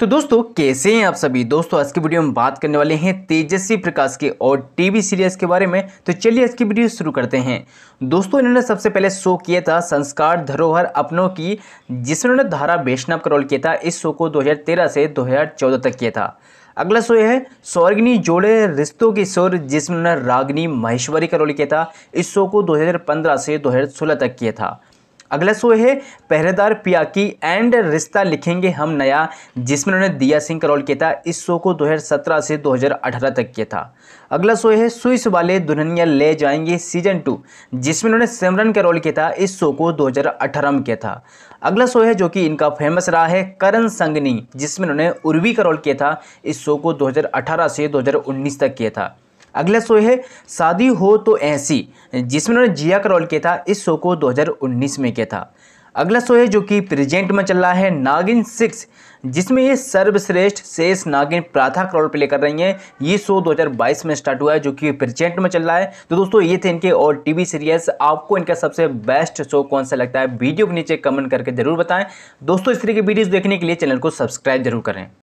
तो दोस्तों कैसे हैं आप सभी दोस्तों आज की वीडियो में बात करने वाले हैं तेजस्वी प्रकाश के और टीवी सीरियल्स के बारे में तो चलिए आज की वीडियो शुरू करते हैं दोस्तों इन्होंने सबसे पहले शो किया था संस्कार धरोहर अपनों की जिसमें उन्होंने धारा वैष्णव का रोल किया था इस शो को 2013 से 2014 तक किया था अगला शो है स्वर्गनी जोड़े रिश्तों की शोर जिसमें उन्होंने रागनी महेश्वरी का रोल किया था इस शो को दो से दो तक किया था अगला शो है पहरेदार पियाकी एंड रिश्ता लिखेंगे हम नया जिसमें उन्होंने दिया सिंह का रोल किया था इस शो को 2017 से 2018 तक किया था अगला शो है स्विस वाले दुल्हनिया ले जाएंगे सीजन टू जिसमें उन्होंने सिमरन रोल किया था इस शो को 2018 में किया था अगला शो है जो कि इनका फेमस रहा है करण संगनी जिसमें उन्होंने उर्वी का रोल किया था इस शो को दो से दो तक किया था अगला शो है शादी हो तो ऐसी जिसमें उन्होंने जिया का रोल किया था इस शो को 2019 में किया था अगला शो है जो कि प्रेजेंट में चल रहा है नागिन सिक्स जिसमें ये सर्वश्रेष्ठ शेष नागिन प्राथा का रोल प्ले कर रही हैं ये शो 2022 में स्टार्ट हुआ है जो कि प्रेजेंट में चल रहा है तो दोस्तों ये थे इनके और टीवी सीरियल्स आपको इनका सबसे बेस्ट शो कौन सा लगता है वीडियो के नीचे कमेंट करके जरूर बताएं दोस्तों इस तरह की वीडियोज़ देखने के लिए चैनल को सब्सक्राइब जरूर करें